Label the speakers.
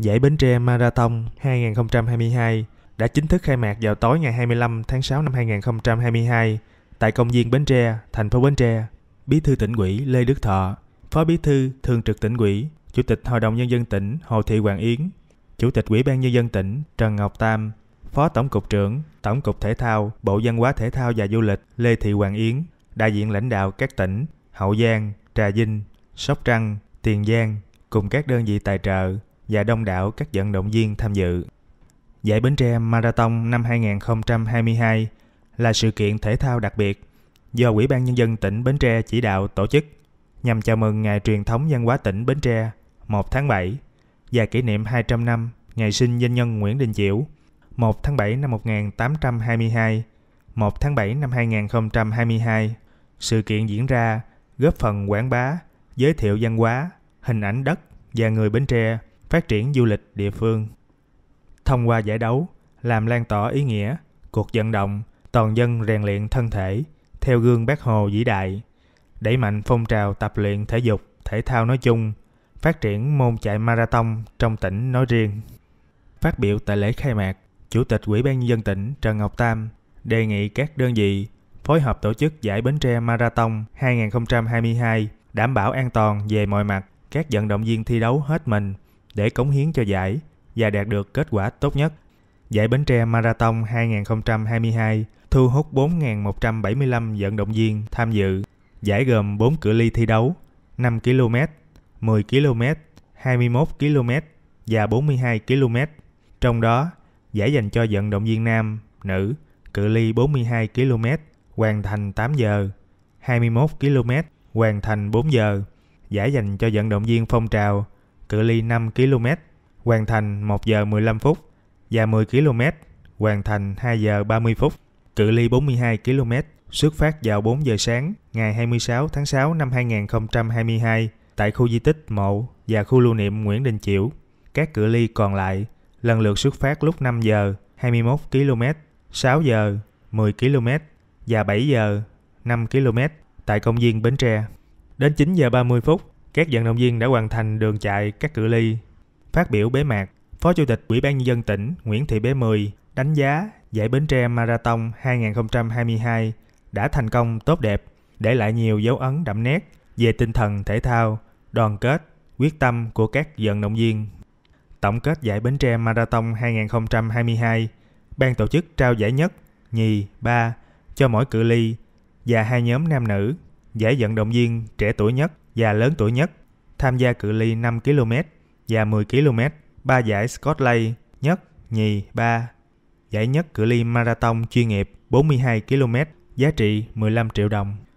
Speaker 1: Giải Bến Tre Marathon 2022 đã chính thức khai mạc vào tối ngày 25 tháng 6 năm 2022 tại công viên Bến Tre, thành phố Bến Tre. Bí thư tỉnh ủy Lê Đức Thọ, Phó Bí thư Thường trực tỉnh ủy, Chủ tịch Hội đồng nhân dân tỉnh Hồ Thị Hoàng Yến, Chủ tịch Ủy ban nhân dân tỉnh Trần Ngọc Tam, Phó Tổng cục trưởng Tổng cục Thể thao, Bộ Văn hóa Thể thao và Du lịch Lê Thị Hoàng Yến, đại diện lãnh đạo các tỉnh Hậu Giang, Trà Vinh, Sóc Trăng, Tiền Giang cùng các đơn vị tài trợ và đông đảo các vận động viên tham dự. Giải Bến Tre Marathon năm 2022 là sự kiện thể thao đặc biệt do Ủy ban Nhân dân tỉnh Bến Tre chỉ đạo tổ chức nhằm chào mừng Ngày truyền thống văn hóa tỉnh Bến Tre 1 tháng 7 và kỷ niệm 200 năm ngày sinh doanh nhân Nguyễn Đình Chiểu 1 tháng 7 năm 1822, 1 tháng 7 năm 2022. Sự kiện diễn ra góp phần quảng bá, giới thiệu văn hóa, hình ảnh đất và người Bến Tre phát triển du lịch địa phương. Thông qua giải đấu, làm lan tỏa ý nghĩa, cuộc vận động, toàn dân rèn luyện thân thể, theo gương bác Hồ vĩ đại, đẩy mạnh phong trào tập luyện thể dục, thể thao nói chung, phát triển môn chạy marathon trong tỉnh nói riêng. Phát biểu tại lễ khai mạc, Chủ tịch Ủy ban nhân dân tỉnh Trần Ngọc Tam đề nghị các đơn vị phối hợp tổ chức giải Bến Tre Marathon 2022 đảm bảo an toàn về mọi mặt, các vận động viên thi đấu hết mình, để cống hiến cho giải và đạt được kết quả tốt nhất. Giải Bến Tre Marathon 2022 thu hút 4.175 vận động viên tham dự. Giải gồm 4 cự ly thi đấu 5 km, 10 km, 21 km và 42 km. Trong đó, giải dành cho vận động viên nam, nữ, cự ly 42 km, hoàn thành 8 giờ, 21 km, hoàn thành 4 giờ. Giải dành cho vận động viên phong trào cự ly 5 km, hoàn thành 1 giờ 15 phút và 10 km hoàn thành 2 giờ 30 phút, cự ly 42 km, xuất phát vào 4 giờ sáng ngày 26 tháng 6 năm 2022 tại khu di tích Mộ và khu lưu niệm Nguyễn Đình Chiểu. Các cự ly còn lại lần lượt xuất phát lúc 5 giờ 21 km, 6 giờ 10 km và 7 giờ 5 km tại công viên Bến Tre. Đến 9 giờ 30 phút, các vận động viên đã hoàn thành đường chạy các cự ly. Phát biểu bế mạc, Phó Chủ tịch Ủy ban Nhân dân tỉnh Nguyễn Thị Bé Mười đánh giá giải Bến Tre Marathon 2022 đã thành công tốt đẹp, để lại nhiều dấu ấn đậm nét về tinh thần thể thao, đoàn kết, quyết tâm của các vận động viên. Tổng kết giải Bến Tre Marathon 2022, ban tổ chức trao giải nhất, nhì, ba cho mỗi cự ly và hai nhóm nam nữ, giải vận động viên trẻ tuổi nhất và lớn tuổi nhất, tham gia cự ly 5 km và 10 km, ba giải Scotland nhất, nhì, ba. Giải nhất cự ly marathon chuyên nghiệp 42 km, giá trị 15 triệu đồng.